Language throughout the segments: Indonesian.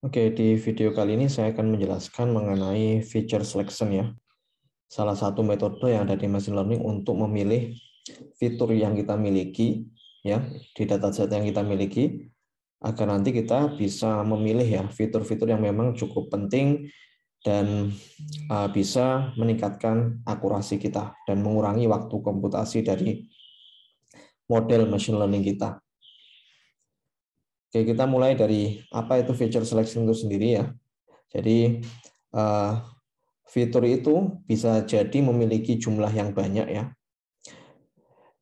Oke, di video kali ini saya akan menjelaskan mengenai feature selection ya. Salah satu metode yang ada di machine learning untuk memilih fitur yang kita miliki ya di dataset yang kita miliki agar nanti kita bisa memilih ya fitur-fitur yang memang cukup penting dan e, bisa meningkatkan akurasi kita dan mengurangi waktu komputasi dari model machine learning kita. Oke, kita mulai dari apa itu feature selection itu sendiri ya. Jadi eh, fitur itu bisa jadi memiliki jumlah yang banyak ya.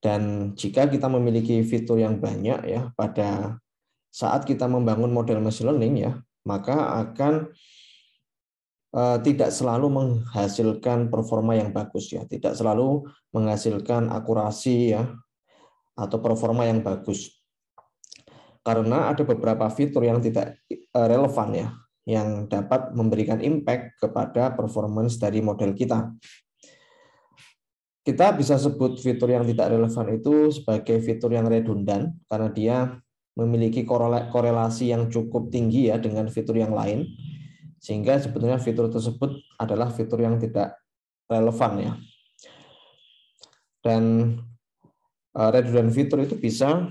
Dan jika kita memiliki fitur yang banyak ya pada saat kita membangun model machine learning ya, maka akan eh, tidak selalu menghasilkan performa yang bagus ya, tidak selalu menghasilkan akurasi ya atau performa yang bagus karena ada beberapa fitur yang tidak eh, relevan ya yang dapat memberikan impact kepada performance dari model kita. Kita bisa sebut fitur yang tidak relevan itu sebagai fitur yang redundan karena dia memiliki korelasi yang cukup tinggi ya dengan fitur yang lain. Sehingga sebetulnya fitur tersebut adalah fitur yang tidak relevan ya. Dan eh, redundant fitur itu bisa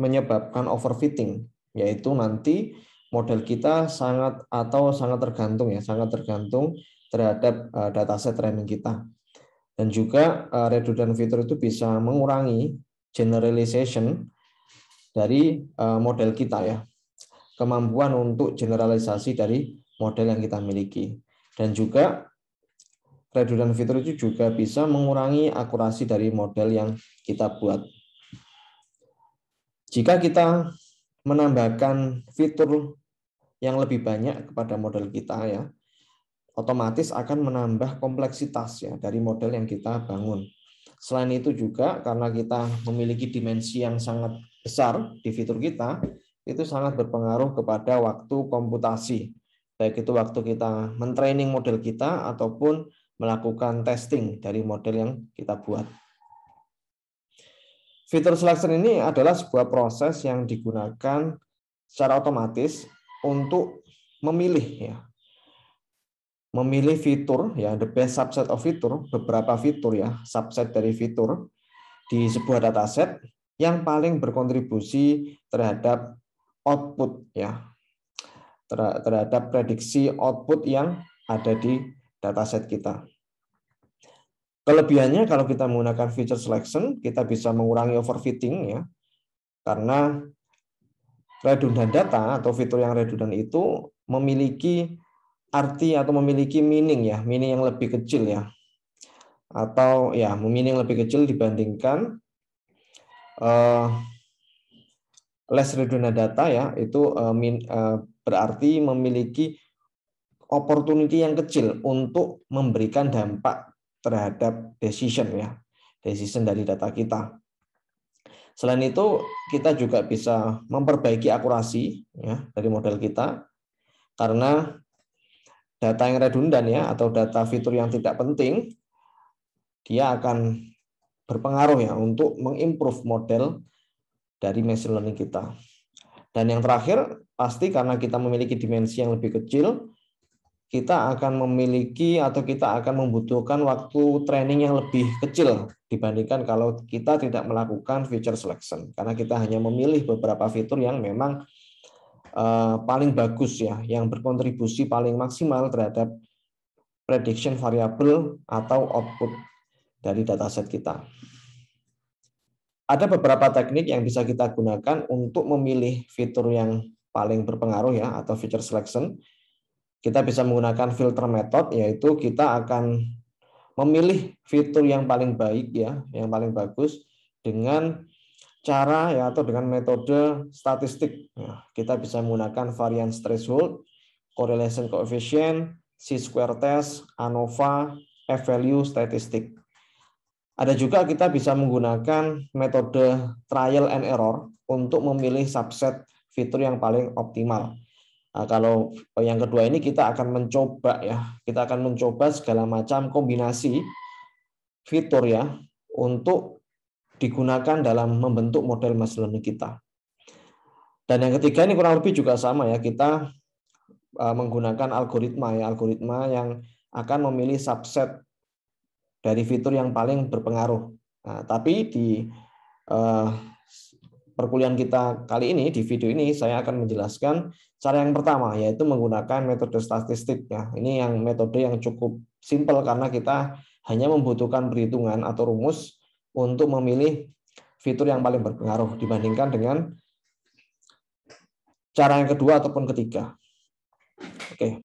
menyebabkan overfitting, yaitu nanti model kita sangat atau sangat tergantung ya, sangat tergantung terhadap eh, dataset training kita. Dan juga eh, redundant fitur itu bisa mengurangi generalization dari eh, model kita ya. Kemampuan untuk generalisasi dari model yang kita miliki. Dan juga redundant fitur itu juga bisa mengurangi akurasi dari model yang kita buat. Jika kita menambahkan fitur yang lebih banyak kepada model kita ya, otomatis akan menambah kompleksitas ya dari model yang kita bangun. Selain itu juga karena kita memiliki dimensi yang sangat besar di fitur kita, itu sangat berpengaruh kepada waktu komputasi. Baik itu waktu kita mentraining model kita ataupun melakukan testing dari model yang kita buat. Fitur selection ini adalah sebuah proses yang digunakan secara otomatis untuk memilih ya. Memilih fitur ya, the best subset of fitur, beberapa fitur ya, subset dari fitur di sebuah dataset yang paling berkontribusi terhadap output ya. Terhadap prediksi output yang ada di dataset kita. Kelebihannya kalau kita menggunakan feature selection, kita bisa mengurangi overfitting ya. Karena redundant data atau fitur yang redundant itu memiliki arti atau memiliki meaning ya, meaning yang lebih kecil ya. Atau ya, meaning lebih kecil dibandingkan uh, less redundant data ya, itu uh, eh, min, uh, eh, berarti memiliki opportunity yang kecil untuk memberikan dampak terhadap decision ya, decision dari data kita. Selain itu, kita juga bisa memperbaiki akurasi ya dari model kita karena data yang redundan ya atau data fitur yang tidak penting dia akan berpengaruh ya untuk mengimprove model dari machine learning kita. Dan yang terakhir, pasti karena kita memiliki dimensi yang lebih kecil, kita akan memiliki atau kita akan membutuhkan waktu training yang lebih kecil dibandingkan kalau kita tidak melakukan feature selection karena kita hanya memilih beberapa fitur yang memang eh, paling bagus ya yang berkontribusi paling maksimal terhadap prediction variable atau output dari dataset kita. Ada beberapa teknik yang bisa kita gunakan untuk memilih fitur yang paling berpengaruh ya atau feature selection kita bisa menggunakan filter method yaitu kita akan memilih fitur yang paling baik ya, yang paling bagus dengan cara ya atau dengan metode statistik. Nah, kita bisa menggunakan variance threshold, correlation coefficient, C-square test, ANOVA, F-value statistik. Ada juga kita bisa menggunakan metode trial and error untuk memilih subset fitur yang paling optimal. Nah, kalau eh, yang kedua ini kita akan mencoba ya, kita akan mencoba segala macam kombinasi fitur ya untuk digunakan dalam membentuk model machine learning kita. Dan yang ketiga ini kurang lebih juga sama ya, kita eh, menggunakan algoritma ya, algoritma yang akan memilih subset dari fitur yang paling berpengaruh. Nah, tapi di eh, perkuliahan kita kali ini di video ini saya akan menjelaskan cara yang pertama yaitu menggunakan metode statistik ya. Ini yang metode yang cukup simpel karena kita hanya membutuhkan perhitungan atau rumus untuk memilih fitur yang paling berpengaruh dibandingkan dengan cara yang kedua ataupun ketiga. Oke.